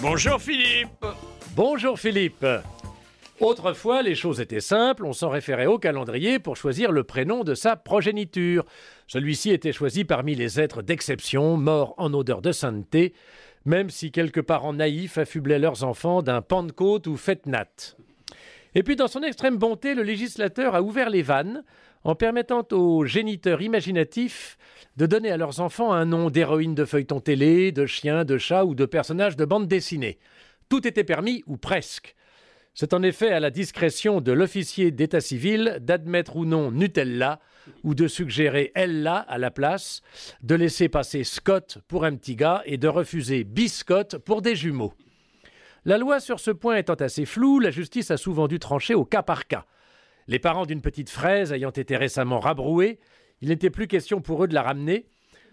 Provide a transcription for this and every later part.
Bonjour Philippe Bonjour Philippe Autrefois, les choses étaient simples, on s'en référait au calendrier pour choisir le prénom de sa progéniture. Celui-ci était choisi parmi les êtres d'exception, morts en odeur de sainteté, même si quelques parents naïfs affublaient leurs enfants d'un Pentecôte ou Fête-Nat. Et puis, dans son extrême bonté, le législateur a ouvert les vannes en permettant aux géniteurs imaginatifs de donner à leurs enfants un nom d'héroïne de feuilleton télé, de chien, de chat ou de personnage de bande dessinée. Tout était permis, ou presque. C'est en effet à la discrétion de l'officier d'état civil d'admettre ou non Nutella ou de suggérer Ella à la place, de laisser passer Scott pour un petit gars et de refuser Biscotte pour des jumeaux. La loi sur ce point étant assez floue, la justice a souvent dû trancher au cas par cas. Les parents d'une petite fraise ayant été récemment rabroués, il n'était plus question pour eux de la ramener,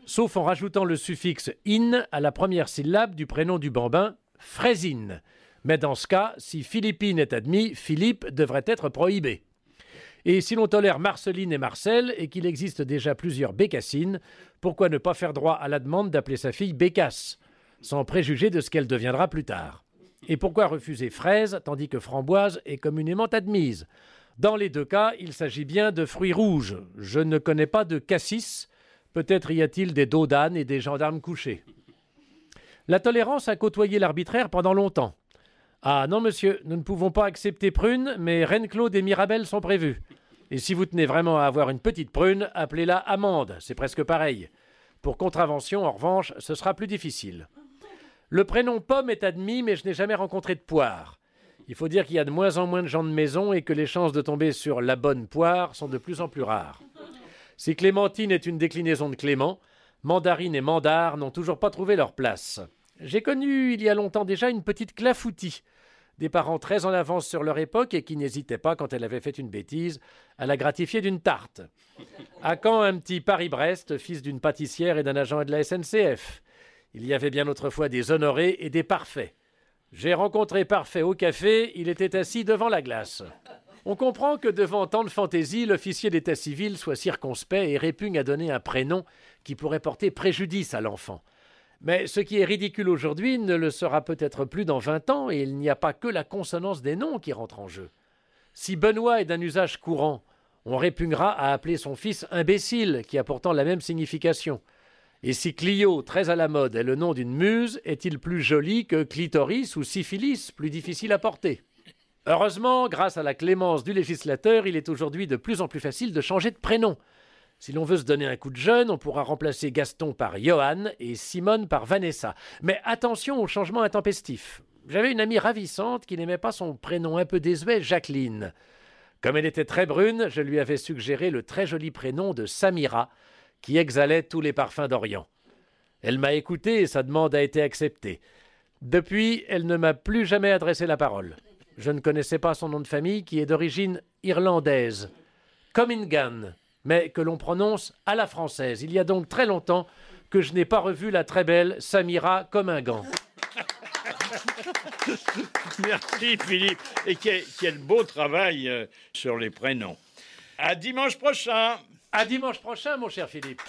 sauf en rajoutant le suffixe in à la première syllabe du prénom du bambin, fraisine. Mais dans ce cas, si Philippine est admis, Philippe devrait être prohibé. Et si l'on tolère Marceline et Marcel et qu'il existe déjà plusieurs bécassines, pourquoi ne pas faire droit à la demande d'appeler sa fille Bécasse, sans préjuger de ce qu'elle deviendra plus tard et pourquoi refuser fraise tandis que framboise est communément admise Dans les deux cas, il s'agit bien de fruits rouges. Je ne connais pas de cassis. Peut-être y a-t-il des dos et des gendarmes couchés. La tolérance a côtoyé l'arbitraire pendant longtemps. Ah non, monsieur, nous ne pouvons pas accepter prune, mais Reine-Claude et Mirabelle sont prévus. Et si vous tenez vraiment à avoir une petite prune, appelez-la amande, c'est presque pareil. Pour contravention, en revanche, ce sera plus difficile. Le prénom pomme est admis, mais je n'ai jamais rencontré de poire. Il faut dire qu'il y a de moins en moins de gens de maison et que les chances de tomber sur la bonne poire sont de plus en plus rares. Si clémentine est une déclinaison de clément, mandarine et mandar n'ont toujours pas trouvé leur place. J'ai connu il y a longtemps déjà une petite clafoutie, des parents très en avance sur leur époque et qui n'hésitaient pas, quand elle avait fait une bêtise, à la gratifier d'une tarte. À quand un petit Paris-Brest, fils d'une pâtissière et d'un agent de la SNCF il y avait bien autrefois des honorés et des parfaits. J'ai rencontré Parfait au café, il était assis devant la glace. On comprend que devant tant de fantaisie, l'officier d'état civil soit circonspect et répugne à donner un prénom qui pourrait porter préjudice à l'enfant. Mais ce qui est ridicule aujourd'hui ne le sera peut-être plus dans vingt ans, et il n'y a pas que la consonance des noms qui rentre en jeu. Si Benoît est d'un usage courant, on répugnera à appeler son fils imbécile, qui a pourtant la même signification. Et si Clio, très à la mode, est le nom d'une muse, est-il plus joli que clitoris ou syphilis, plus difficile à porter Heureusement, grâce à la clémence du législateur, il est aujourd'hui de plus en plus facile de changer de prénom. Si l'on veut se donner un coup de jeune, on pourra remplacer Gaston par Johan et Simone par Vanessa. Mais attention aux changements intempestifs. J'avais une amie ravissante qui n'aimait pas son prénom un peu désuet, Jacqueline. Comme elle était très brune, je lui avais suggéré le très joli prénom de Samira, qui exhalait tous les parfums d'Orient. Elle m'a écouté et sa demande a été acceptée. Depuis, elle ne m'a plus jamais adressé la parole. Je ne connaissais pas son nom de famille qui est d'origine irlandaise. Comingan, mais que l'on prononce à la française. Il y a donc très longtemps que je n'ai pas revu la très belle Samira Comingan. Merci Philippe. Et quel, beau travail euh, sur les prénoms. À dimanche prochain. À dimanche prochain, mon cher Philippe.